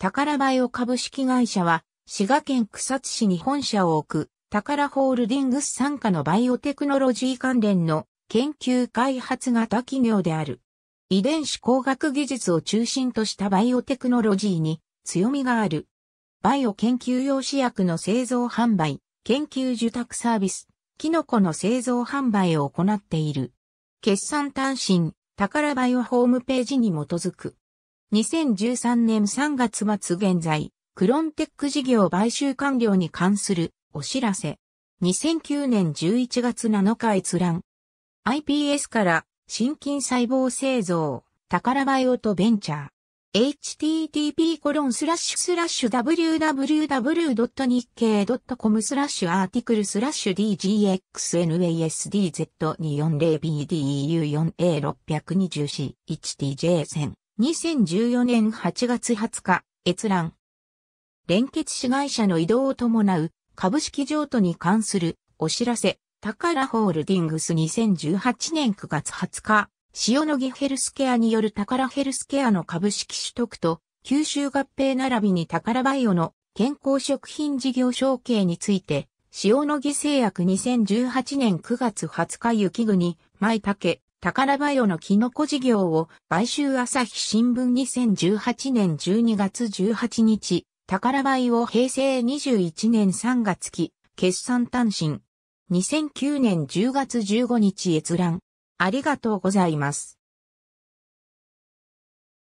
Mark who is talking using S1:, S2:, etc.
S1: 宝バイオ株式会社は、滋賀県草津市に本社を置く、宝ホー
S2: ルディングス傘下のバイオテクノロジー関連の研究開発型企業である。遺伝子工学技術を中心としたバイオテクノロジーに強みがある。バイオ研究用試薬の製造販売、研究受託サービス、キノコの製造販売を行っている。決算単身、宝バイオホームページに基づく。2013年3月末現在、クロンテック事業買収完了に関するお知らせ。2009年11月7日閲覧。iPS から心筋細胞製造、宝バイオとベンチャー。http コロンスラッシュスラッシュ www.nikkei.com スラッシュアーティクルスラッシュ d g x n a s d z 2 4 0 b d u 4 a 6 2 0 c h t j 1 0 0 0 2014年8月20日、閲覧。連結子会社の移動を伴う株式譲渡に関するお知らせ、タカラホールディングス2018年9月20日、塩野義ヘルスケアによるタカラヘルスケアの株式取得と、吸収合併並びにタカラバイオの健康食品事業承継について、塩野義製薬2018年9月20日雪国、舞竹、宝バイオのキノコ事業を買収朝日新聞2018年12月18日、宝バイオ平成21年3月期、決算単身。
S1: 2009年10月15日閲覧。ありがとうございます。